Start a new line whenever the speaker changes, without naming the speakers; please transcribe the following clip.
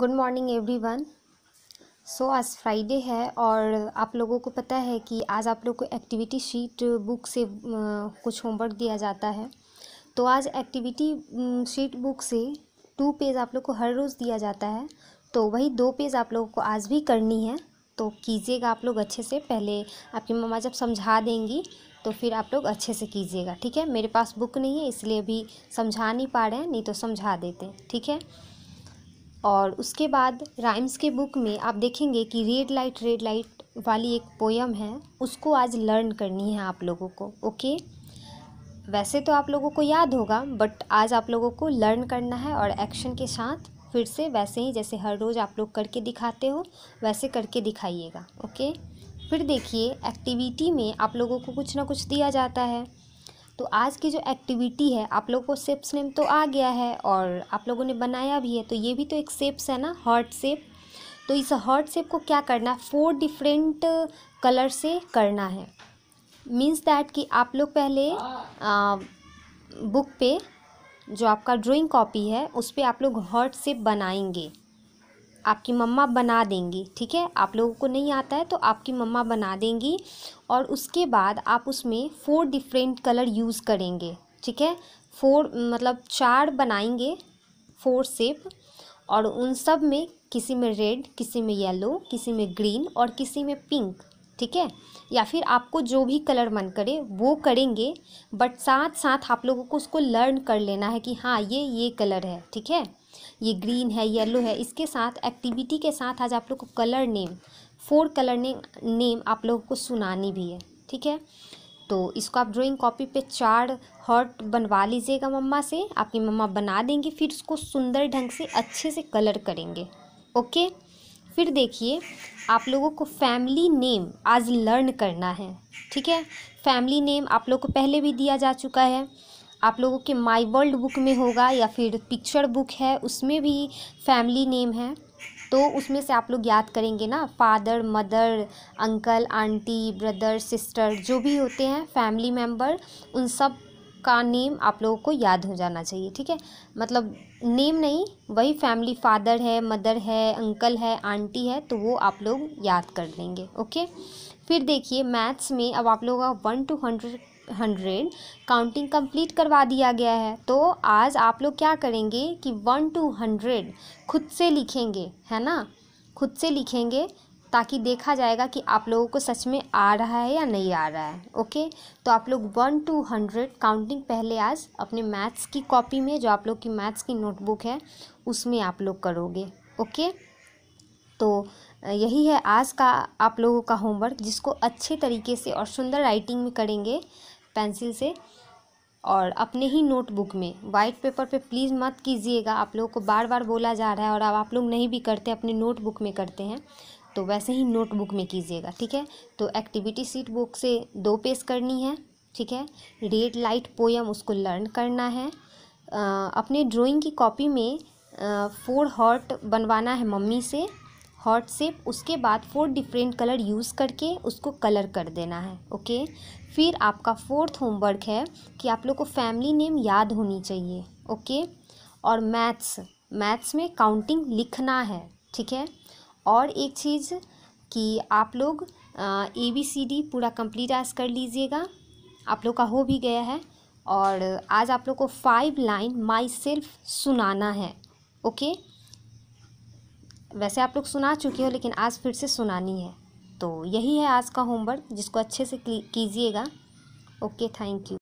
good morning everyone so आज Friday है और आप लोगों को पता है कि आज आप लोग को एक्टिविटी शीट बुक से कुछ होमवर्क दिया जाता है तो आज एक्टिविटी शीट बुक से टू पेज आप लोग को हर रोज़ दिया जाता है तो वही दो पेज आप लोगों को आज भी करनी है तो कीजिएगा आप लोग अच्छे से पहले आपकी मम्मा जब समझा देंगी तो फिर आप लोग अच्छे से कीजिएगा ठीक है मेरे पास बुक नहीं है इसलिए अभी समझा नहीं पा रहे हैं नहीं तो समझा देते ठीक है और उसके बाद राइम्स के बुक में आप देखेंगे कि रेड लाइट रेड लाइट वाली एक पोयम है उसको आज लर्न करनी है आप लोगों को ओके वैसे तो आप लोगों को याद होगा बट आज आप लोगों को लर्न करना है और एक्शन के साथ फिर से वैसे ही जैसे हर रोज़ आप लोग करके दिखाते हो वैसे करके दिखाइएगा ओके फिर देखिए एक्टिविटी में आप लोगों को कुछ ना कुछ दिया जाता है तो आज की जो एक्टिविटी है आप लोगों को सेप्स नेम तो आ गया है और आप लोगों ने बनाया भी है तो ये भी तो एक सेप्स है ना हॉट सेप तो इस हॉट सेप को क्या करना है फोर डिफरेंट कलर से करना है मीन्स दैट कि आप लोग पहले आ, बुक पे जो आपका ड्राइंग कॉपी है उस पर आप लोग हॉट सेप बनाएंगे आपकी मम्मा बना देंगी ठीक है आप लोगों को नहीं आता है तो आपकी मम्मा बना देंगी और उसके बाद आप उसमें फोर डिफरेंट कलर यूज़ करेंगे ठीक है फोर मतलब चार बनाएंगे फोर सेप और उन सब में किसी में रेड किसी में येलो किसी में ग्रीन और किसी में पिंक ठीक है या फिर आपको जो भी कलर मन करे वो करेंगे बट साथ साथ आप लोगों को उसको लर्न कर लेना है कि हाँ ये ये कलर है ठीक है ये ग्रीन है येलो है इसके साथ एक्टिविटी के साथ आज आप लोग को कलर नेम फोर कलर ने नेम आप लोगों को सुनानी भी है ठीक है तो इसको आप ड्राइंग कॉपी पे चार हॉट बनवा लीजिएगा मम्मा से आपकी मम्मा बना देंगी फिर उसको सुंदर ढंग से अच्छे से कलर करेंगे ओके फिर देखिए आप लोगों को फैमिली नेम आज लर्न करना है ठीक है फैमिली नेम आप लोग को पहले भी दिया जा चुका है आप लोगों के माई वर्ल्ड बुक में होगा या फिर पिक्चर बुक है उसमें भी फैमिली नेम है तो उसमें से आप लोग याद करेंगे ना father mother uncle aunty brother sister जो भी होते हैं फैमिली मेम्बर उन सब का नेम आप लोगों को याद हो जाना चाहिए ठीक है मतलब नेम नहीं वही फैमिली फादर है मदर है अंकल है आंटी है तो वो आप लोग याद कर लेंगे ओके फिर देखिए मैथ्स में अब आप लोगों का one two hundred hundred counting complete करवा दिया गया है तो आज आप लोग क्या करेंगे कि वन टू हंड्रेड खुद से लिखेंगे है ना खुद से लिखेंगे ताकि देखा जाएगा कि आप लोगों को सच में आ रहा है या नहीं आ रहा है ओके तो आप लोग वन टू हंड्रेड काउंटिंग पहले आज अपने मैथ्स की कॉपी में जो आप लोग की मैथ्स की नोटबुक है उसमें आप लोग करोगे ओके तो यही है आज का आप लोगों का होमवर्क जिसको अच्छे तरीके से और सुंदर राइटिंग में करेंगे पेंसिल से और अपने ही नोटबुक में वाइट पेपर पे प्लीज़ मत कीजिएगा आप लोगों को बार बार बोला जा रहा है और अब आप लोग नहीं भी करते अपने नोटबुक में करते हैं तो वैसे ही नोटबुक में कीजिएगा ठीक है तो एक्टिविटी सीट बुक से दो पेज करनी है ठीक है रेड लाइट पोयम उसको लर्न करना है आ, अपने ड्राइंग की कॉपी में आ, फोर हॉट बनवाना है मम्मी से हॉट सेप उसके बाद फोर डिफरेंट कलर यूज़ करके उसको कलर कर देना है ओके फिर आपका फोर्थ होमवर्क है कि आप लोग को फैमिली नेम याद होनी चाहिए ओके और मैथ्स मैथ्स में काउंटिंग लिखना है ठीक है और एक चीज़ कि आप लोग ए बी सी डी पूरा कंप्लीट आज कर लीजिएगा आप लोग का हो भी गया है और आज आप लोग को फाइव लाइन माई सेल्फ सुनाना है ओके वैसे आप लोग सुना चुके हो लेकिन आज फिर से सुनानी है तो यही है आज का होमवर्क जिसको अच्छे से कीजिएगा ओके थैंक यू